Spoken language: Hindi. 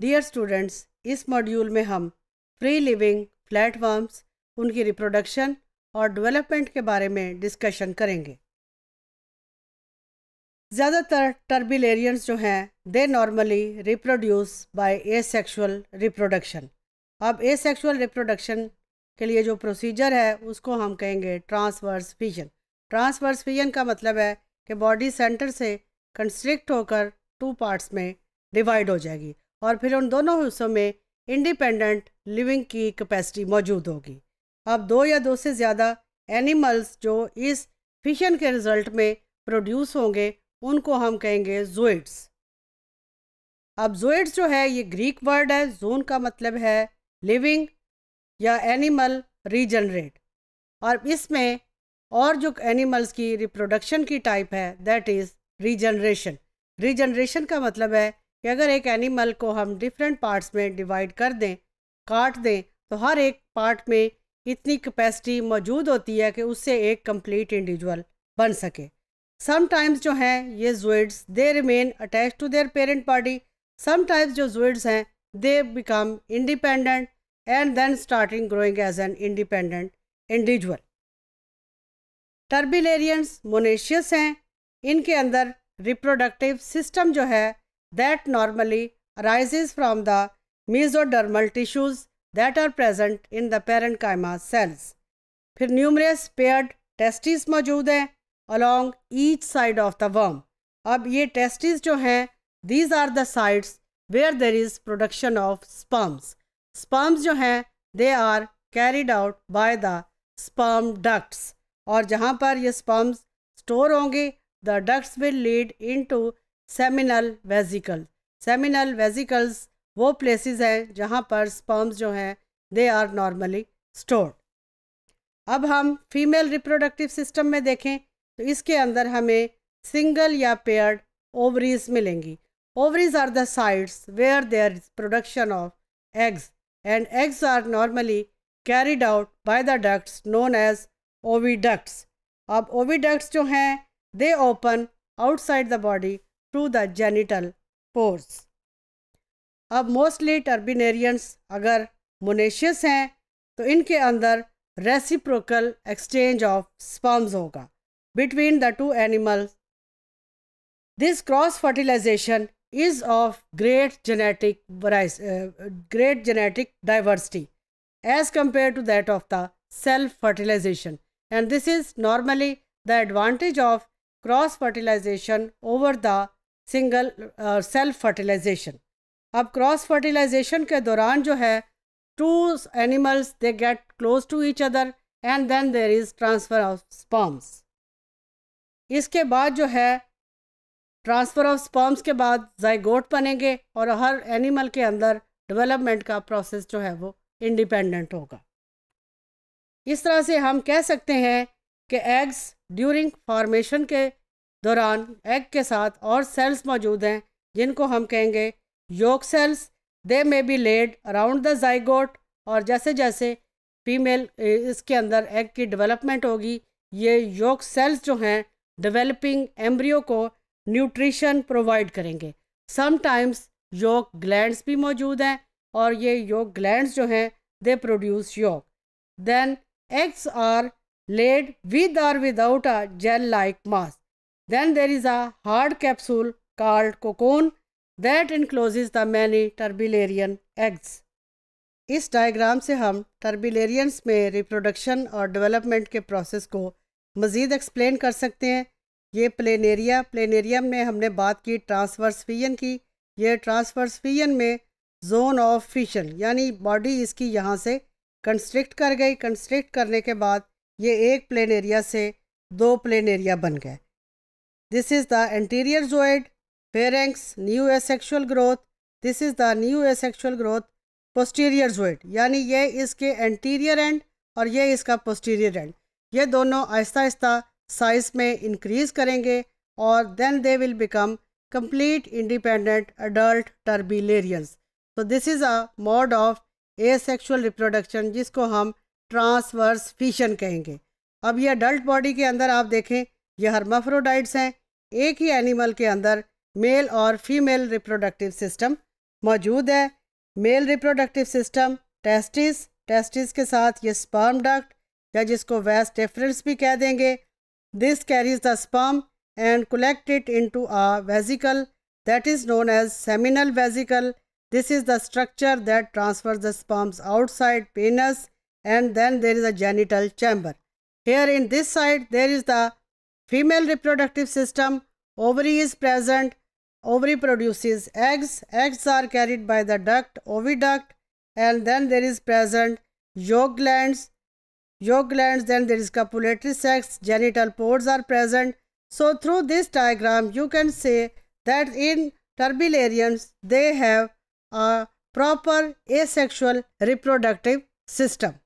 डियर स्टूडेंट्स इस मॉड्यूल में हम फ्री लिविंग फ्लैट वर्म्स उनकी रिप्रोडक्शन और डेवलपमेंट के बारे में डिस्कशन करेंगे ज़्यादातर टर्बिलेरियंस जो हैं they normally reproduce by asexual reproduction अब एसेक्सुअल रिप्रोडक्शन के लिए जो प्रोसीजर है उसको हम कहेंगे ट्रांसवर्स फिजन ट्रांसवर्स फिजन का मतलब है कि बॉडी सेंटर से कंस्ट्रिक्ट होकर टू पार्ट्स में डिवाइड हो जाएगी और फिर उन दोनों हिस्सों में इंडिपेंडेंट लिविंग की कैपेसिटी मौजूद होगी अब दो या दो से ज़्यादा एनिमल्स जो इस फिशन के रिजल्ट में प्रोड्यूस होंगे उनको हम कहेंगे जोइड्स अब जोइड्स जो है ये ग्रीक वर्ड है जोन का मतलब है लिविंग या एनिमल रीजनरेट और इसमें और जो एनिमल्स की रिप्रोडक्शन की टाइप है दैट इज़ रीजनरेशन रीजनरेशन का मतलब है कि अगर एक एनिमल को हम डिफरेंट पार्ट्स में डिवाइड कर दें काट दें तो हर एक पार्ट में इतनी कैपेसिटी मौजूद होती है कि उससे एक कंप्लीट इंडिविजुअल बन सके समटाइम्स जो हैं ये zooids they remain attach to their parent body sometimes जो जुइड्स हैं they become independent and then starting growing as an independent individual turbellarians monoecious हैं इनके अंदर रिप्रोडक्टिव सिस्टम जो है that normally arises from the mesodermal tissues that are present in the parenchyma cells. phir numerous paired testes maujood hain along each side of the worm. ab ye testes jo hain these are the sites where there is production of sperms. Sperms jo hain they are carried out by the sperm ducts. aur jahan par ye sperms store honge the ducts will lead into seminal vesicle seminal vesicles वो प्लेसेस हैं जहाँ पर स्पर्म्स जो हैं दे आर नॉर्मली स्टोर्ड अब हम फीमेल रिप्रोडक्टिव सिस्टम में देखें तो इसके अंदर हमें सिंगल या पेयर्ड ओवरीज मिलेंगी ovaries are the sides where there is production of eggs and eggs are normally carried out by the ducts known as oviducts अब ओवीडक्ट्स जो हैं they open outside the body to the genital pores. अब मोस्टली टर्बिनेरियंस अगर मोनेशियस हैं तो इनके अंदर रेसिप्रोकल एक्सचेंज ऑफ स्पर्म्स होगा between the two animals this cross fertilization is of great genetic variety, uh, great genetic diversity as compared to that of the self fertilization and this is normally the advantage of cross fertilization over the single self fertilization अब क्रॉस फर्टिलाइजेशन के दौरान जो है two animals they get close to each other and then there is transfer of sperms इसके बाद जो है ट्रांसफ़र ऑफ स्पर्म्स के बाद जयगोट बनेंगे और हर एनिमल के अंदर डेवलपमेंट का प्रोसेस जो है वो इंडिपेंडेंट होगा इस तरह से हम कह सकते हैं कि एग्स ड्यूरिंग फॉर्मेशन के दौरान एग के साथ और सेल्स मौजूद हैं जिनको हम कहेंगे yolk cells they may be laid around the zygote और जैसे जैसे फीमेल इसके अंदर एग की डेवलपमेंट होगी ये योग सेल्स जो हैं डेवलपिंग एम्ब्रियो को न्यूट्रिशन प्रोवाइड करेंगे समटाइम्स योग ग्लैंड्स भी मौजूद हैं और ये योग ग्लैंड्स जो हैं they produce yolk then eggs are laid with और without a gel like mass Then there is a hard capsule called cocoon that encloses the many turbularian eggs. इस डायग्राम से हम टर्बिलेरियंस में रिप्रोडक्शन और डेवलपमेंट के प्रोसेस को मज़ीद एक्सप्लेन कर सकते हैं ये प्लेनेरिया प्लेनेरियम में हमने बात की ट्रांसवर्सफियन की ये ट्रांसवर्सफियन में जोन ऑफ फिशन यानी बॉडी इसकी यहाँ से कंस्ट्रिक्ट कर गई कंस्ट्रिक्ट करने के बाद ये एक प्लेन एरिया से दो प्लेन एरिया बन गए This is the anterior zoid, pharynx, new asexual growth. This is the new asexual growth, posterior zoid. यानी ये इसके anterior end और ये इसका posterior end. ये दोनों आहिस्ता आहिस्ता साइज में इंक्रीज़ करेंगे और then they will become complete independent adult turbilarians. So this is a mode of asexual reproduction जिसको हम transverse fission कहेंगे अब ये adult body के अंदर आप देखें ये हर्माफ्रोडाइट्स हैं एक ही एनिमल के अंदर मेल और फीमेल रिप्रोडक्टिव सिस्टम मौजूद है male reproductive system testis testis के साथ ये स्पर्म डक्ट या जिसको वेस्ट डिफरेंस भी कह देंगे this carries the sperm and collect it to a vesicle that is known as seminal vesicle this is the structure that transfer the sperms outside penis and then there is a genital chamber here in this side there is the Female reproductive system, ovary is present, ovary produces eggs, eggs are carried by the duct, oviduct and then there is present yolk glands, yolk glands then there is copulatory sex. genital pores are present. So through this diagram you can say that in turbilarians they have a proper asexual reproductive system.